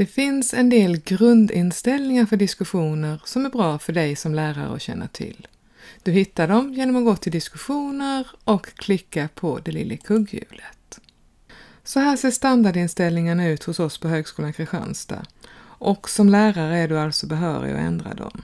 Det finns en del grundinställningar för diskussioner som är bra för dig som lärare att känna till. Du hittar dem genom att gå till diskussioner och klicka på det lilla kugghjulet. Så här ser standardinställningarna ut hos oss på Högskolan Kristianstad och som lärare är du alltså behörig att ändra dem.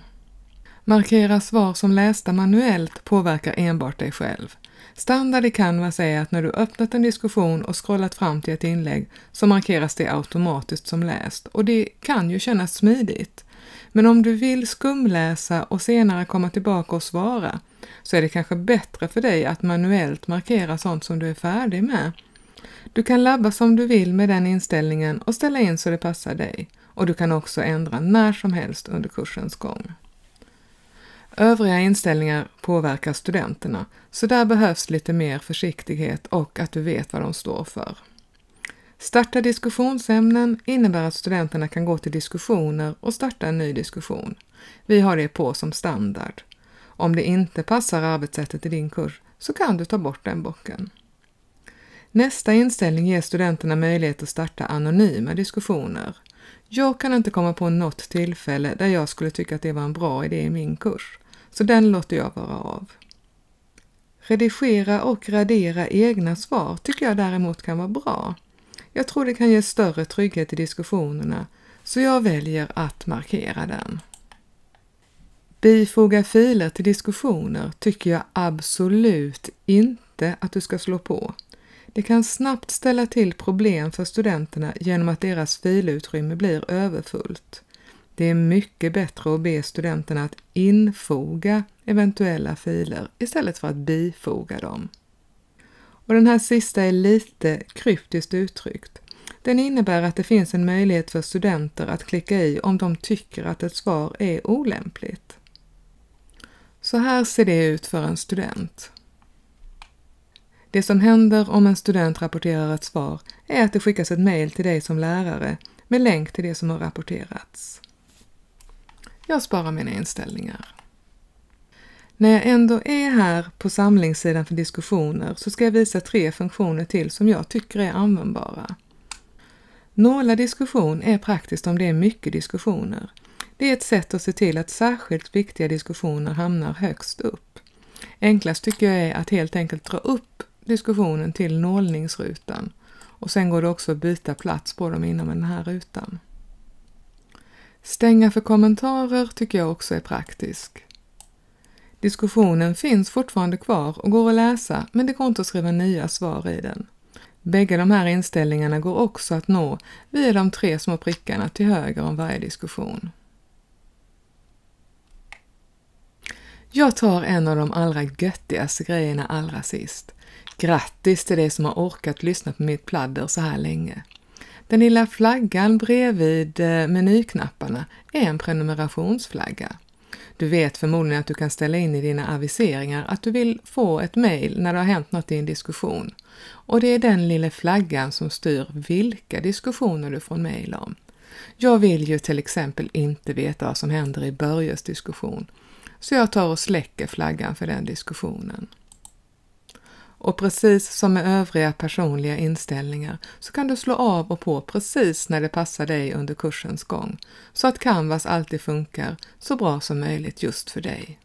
Markera svar som lästa manuellt påverkar enbart dig själv. Standard i Canvas är att när du öppnat en diskussion och scrollat fram till ett inlägg så markeras det automatiskt som läst och det kan ju kännas smidigt. Men om du vill skumläsa och senare komma tillbaka och svara så är det kanske bättre för dig att manuellt markera sånt som du är färdig med. Du kan labba som du vill med den inställningen och ställa in så det passar dig. Och du kan också ändra när som helst under kursens gång. Övriga inställningar påverkar studenterna, så där behövs lite mer försiktighet och att du vet vad de står för. Starta diskussionsämnen innebär att studenterna kan gå till diskussioner och starta en ny diskussion. Vi har det på som standard. Om det inte passar arbetssättet i din kurs så kan du ta bort den bocken. Nästa inställning ger studenterna möjlighet att starta anonyma diskussioner. Jag kan inte komma på något tillfälle där jag skulle tycka att det var en bra idé i min kurs så den låter jag vara av. Redigera och radera egna svar tycker jag däremot kan vara bra. Jag tror det kan ge större trygghet i diskussionerna, så jag väljer att markera den. Bifoga filer till diskussioner tycker jag absolut inte att du ska slå på. Det kan snabbt ställa till problem för studenterna genom att deras filutrymme blir överfullt. Det är mycket bättre att be studenterna att infoga eventuella filer istället för att bifoga dem. Och den här sista är lite kryptiskt uttryckt. Den innebär att det finns en möjlighet för studenter att klicka i om de tycker att ett svar är olämpligt. Så här ser det ut för en student. Det som händer om en student rapporterar ett svar är att det skickas ett mejl till dig som lärare med länk till det som har rapporterats. Jag sparar mina inställningar. När jag ändå är här på samlingssidan för diskussioner så ska jag visa tre funktioner till som jag tycker är användbara. Nåla diskussion är praktiskt om det är mycket diskussioner. Det är ett sätt att se till att särskilt viktiga diskussioner hamnar högst upp. Enklast tycker jag är att helt enkelt dra upp diskussionen till nålningsrutan och sen går det också att byta plats på dem inom den här rutan. Stänga för kommentarer tycker jag också är praktisk. Diskussionen finns fortfarande kvar och går att läsa, men det går inte att skriva nya svar i den. Bägge de här inställningarna går också att nå via de tre små prickarna till höger om varje diskussion. Jag tar en av de allra göttigaste grejerna allra sist. Grattis till dig som har orkat lyssna på mitt pladder så här länge. Den lilla flaggan bredvid eh, menyknapparna är en prenumerationsflagga. Du vet förmodligen att du kan ställa in i dina aviseringar att du vill få ett mejl när det har hänt något i en diskussion. Och det är den lilla flaggan som styr vilka diskussioner du får mejl om. Jag vill ju till exempel inte veta vad som händer i Börjes diskussion, så jag tar och släcker flaggan för den diskussionen. Och precis som med övriga personliga inställningar så kan du slå av och på precis när det passar dig under kursens gång, så att Canvas alltid funkar så bra som möjligt just för dig.